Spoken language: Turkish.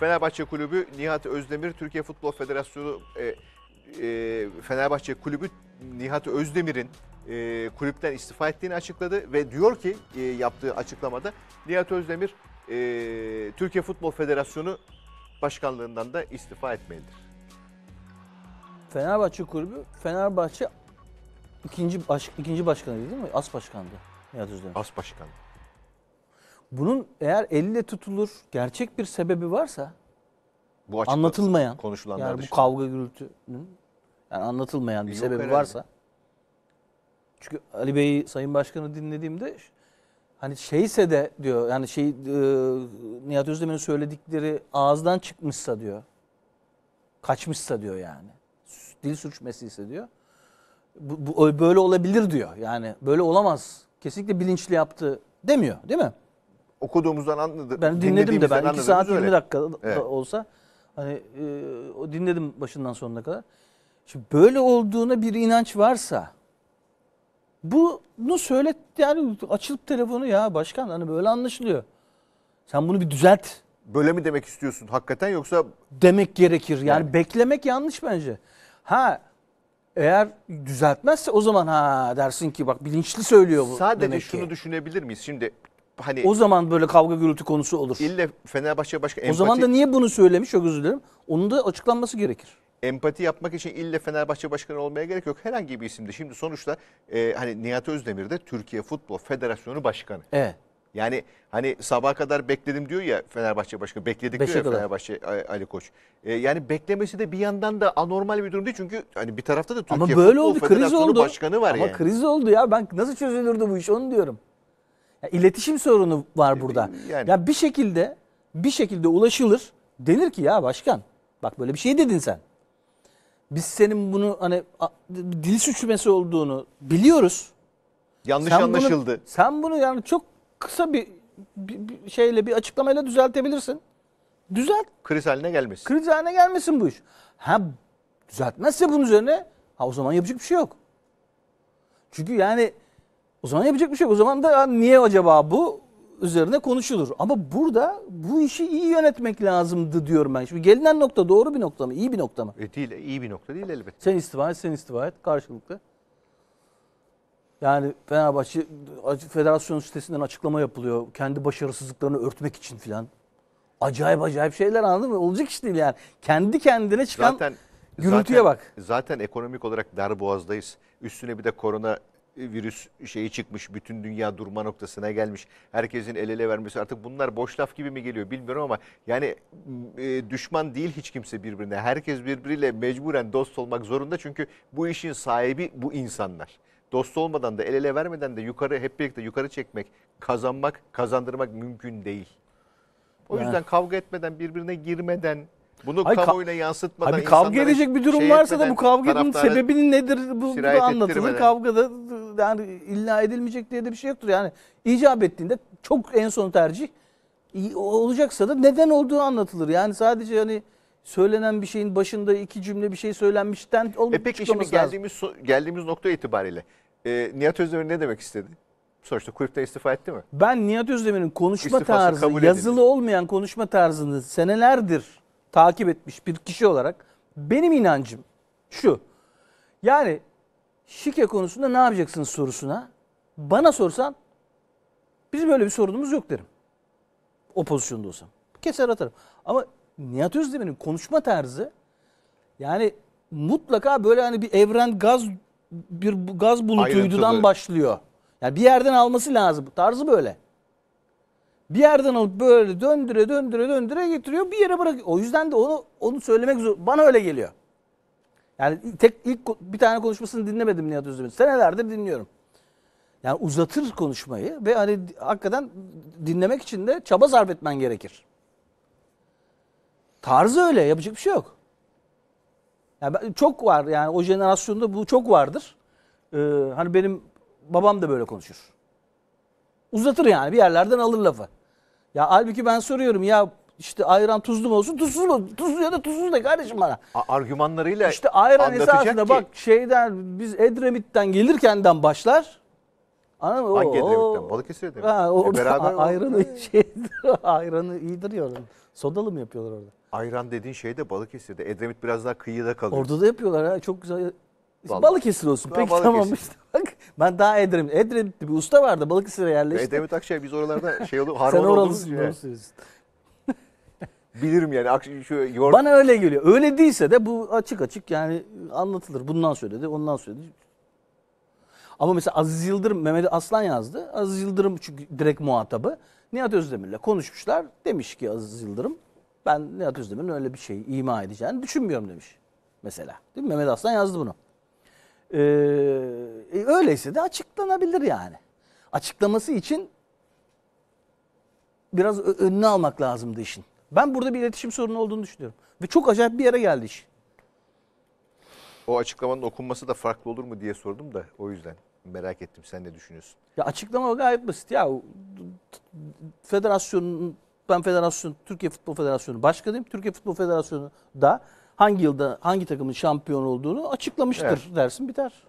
Fenerbahçe Kulübü Nihat Özdemir Türkiye Futbol Federasyonu e, e, Fenerbahçe Kulübü Nihat Özdemir'in e, kulüpten istifa ettiğini açıkladı ve diyor ki e, yaptığı açıklamada Nihat Özdemir e, Türkiye Futbol Federasyonu başkanlığından da istifa etmelidir. Fenerbahçe Kulübü Fenerbahçe ikinci baş, ikinci başkanıydı değil mi? As başkandı Nihat Özdemir. As başkanı. Bunun eğer elle tutulur gerçek bir sebebi varsa bu açıkla- anlatılmayan konuşulanlar yani bu kavga gürültünün yani anlatılmayan bir Yok sebebi herhalde. varsa çünkü Ali Bey'i Sayın Başkan'ı dinlediğimde ş- hani şeyse de diyor yani şey e, Nihat Özdemir'in söyledikleri ağızdan çıkmışsa diyor. Kaçmışsa diyor yani. Dil sürçmesi ise diyor. Bu, bu- böyle olabilir diyor. Yani böyle olamaz. Kesinlikle bilinçli yaptı demiyor değil mi? okuduğumuzdan anladık. Ben dinledim de ben 2 saat 20 dakika evet. da olsa hani e, o dinledim başından sonuna kadar. Şimdi böyle olduğuna bir inanç varsa bunu söyle yani açılıp telefonu ya başkan hani böyle anlaşılıyor. Sen bunu bir düzelt. Böyle mi demek istiyorsun hakikaten yoksa? Demek gerekir yani, yani. beklemek yanlış bence. Ha eğer düzeltmezse o zaman ha dersin ki bak bilinçli söylüyor bu. Sadece demek şunu ki. düşünebilir miyiz? Şimdi hani O zaman böyle kavga gürültü konusu olur. ille Fenerbahçe başka empati, O zaman da niye bunu söylemiş çok özür Onun da açıklanması gerekir. empati yapmak için ille Fenerbahçe başkanı olmaya gerek yok. Herhangi bir isimde. Şimdi sonuçta e, hani Nihat Özdemir de Türkiye Futbol Federasyonu Başkanı. Evet. Yani hani sabaha kadar bekledim diyor ya Fenerbahçe başkanı. Bekledik Beşe diyor ya Fenerbahçe Ali Koç. E, yani beklemesi de bir yandan da anormal bir durum değil. Çünkü hani bir tarafta da Ama böyle Futbol oldu kriz Federasyonu oldu. Başkanı var Ama yani. kriz oldu ya ben nasıl çözülürdü bu iş onu diyorum. Ya iletişim sorunu var e, burada. E, yani. Ya bir şekilde bir şekilde ulaşılır. Denir ki ya başkan bak böyle bir şey dedin sen. Biz senin bunu hani dil suçmesi olduğunu biliyoruz. Yanlış sen anlaşıldı. Bunu, sen bunu yani çok kısa bir, bir, bir şeyle bir açıklamayla düzeltebilirsin. Düzelt. Kriz haline gelmesin. Kriz haline gelmesin bu iş. Ha düzeltmezse bunun üzerine ha o zaman yapacak bir şey yok. Çünkü yani o zaman yapacak bir şey yok. O zaman da niye acaba bu üzerine konuşulur. Ama burada bu işi iyi yönetmek lazımdı diyorum ben. Şimdi gelinen nokta doğru bir nokta mı? İyi bir nokta mı? E değil, e, iyi bir nokta değil elbette. Sen istifa et, sen istifa et karşılıklı. Yani Fenerbahçe federasyon sitesinden açıklama yapılıyor. Kendi başarısızlıklarını örtmek için filan. Acayip acayip şeyler anladın mı? Olacak iş değil yani. Kendi kendine çıkan zaten, gürültüye zaten, bak. Zaten ekonomik olarak darboğazdayız. Üstüne bir de korona e, virüs şeyi çıkmış. Bütün dünya durma noktasına gelmiş. Herkesin el ele vermesi artık bunlar boş laf gibi mi geliyor bilmiyorum ama yani e, düşman değil hiç kimse birbirine. Herkes birbiriyle mecburen dost olmak zorunda çünkü bu işin sahibi bu insanlar. Dost olmadan da el ele vermeden de yukarı hep birlikte yukarı çekmek, kazanmak, kazandırmak mümkün değil. O yüzden evet. kavga etmeden, birbirine girmeden, bunu Hayır, kamuoyuna yansıtmadan... Abi kavga edecek bir durum şey varsa da bu kavganın sebebini nedir bu, bunu anlatılır. da yani illa edilmeyecek diye de bir şey yoktur. Yani icap ettiğinde çok en son tercih e, olacaksa da neden olduğu anlatılır. Yani sadece hani söylenen bir şeyin başında iki cümle bir şey söylenmişten olmuyor. E peki şimdi geldiğimiz, lazım. geldiğimiz nokta itibariyle e, Nihat Özdemir ne demek istedi? Sonuçta kulüpten istifa etti mi? Ben Nihat Özdemir'in konuşma İstifası tarzı, yazılı edildi. olmayan konuşma tarzını senelerdir takip etmiş bir kişi olarak benim inancım şu. Yani şike konusunda ne yapacaksınız sorusuna bana sorsan biz böyle bir sorunumuz yok derim. O pozisyonda olsam. Keser atarım. Ama Nihat Özdemir'in konuşma tarzı yani mutlaka böyle hani bir evren gaz bir gaz bulutuydudan başlıyor. Yani bir yerden alması lazım. Tarzı böyle. Bir yerden alıp böyle döndüre döndüre döndüre getiriyor bir yere bırakıyor. O yüzden de onu onu söylemek zor. Bana öyle geliyor. Yani tek ilk bir tane konuşmasını dinlemedim Nihat Özdemir'in. Senelerdir dinliyorum. Yani uzatır konuşmayı ve hani hakikaten dinlemek için de çaba zarf etmen gerekir. Tarzı öyle yapacak bir şey yok. Yani çok var yani o jenerasyonda bu çok vardır. Ee, hani benim babam da böyle konuşur. Uzatır yani bir yerlerden alır lafı. Ya halbuki ben soruyorum ya işte ayran tuzlu mu olsun? Tuzsuz mu? Tuzlu ya da tuzsuz de kardeşim bana. A- argümanlarıyla İşte ayran esasında ki. bak şeyden biz Edremit'ten gelirkenden başlar. Anladın mı? Hangi Edremit'ten? Balıkesir Edremit. Ha, orada e beraber ayranı, şey, ayranı iyidir Sodalı mı yapıyorlar orada? Ayran dediğin şey de Balıkesir'de. Edremit biraz daha kıyıda kalıyor. Orada da yapıyorlar ha. Çok güzel. Balık. Balıkesir olsun. Daha Peki Balıkesir. tamam işte. Bak ben daha Edremit. Edremit'te bir usta vardı. Balıkesir'e yerleşti. Edremit Akşay biz oralarda şey oluyor. Sen oralısın. Yani bilirim yani. Şu yor... Bana öyle geliyor. Öyle değilse de bu açık açık yani anlatılır. Bundan söyledi, ondan söyledi. Ama mesela Aziz Yıldırım, Mehmet Aslan yazdı. Aziz Yıldırım çünkü direkt muhatabı. Nihat Özdemir'le konuşmuşlar. Demiş ki Aziz Yıldırım ben Nihat Özdemir'in öyle bir şey ima edeceğini düşünmüyorum demiş. Mesela. Değil mi? Mehmet Aslan yazdı bunu. Ee, e, öyleyse de açıklanabilir yani. Açıklaması için biraz önüne almak lazımdı işin. Ben burada bir iletişim sorunu olduğunu düşünüyorum. Ve çok acayip bir yere geldi iş. O açıklamanın okunması da farklı olur mu diye sordum da o yüzden merak ettim sen ne düşünüyorsun? Ya açıklama gayet basit ya. Federasyonun ben federasyon Türkiye Futbol Federasyonu başkanıyım. Türkiye Futbol Federasyonu da hangi yılda hangi takımın şampiyon olduğunu açıklamıştır evet. dersin biter.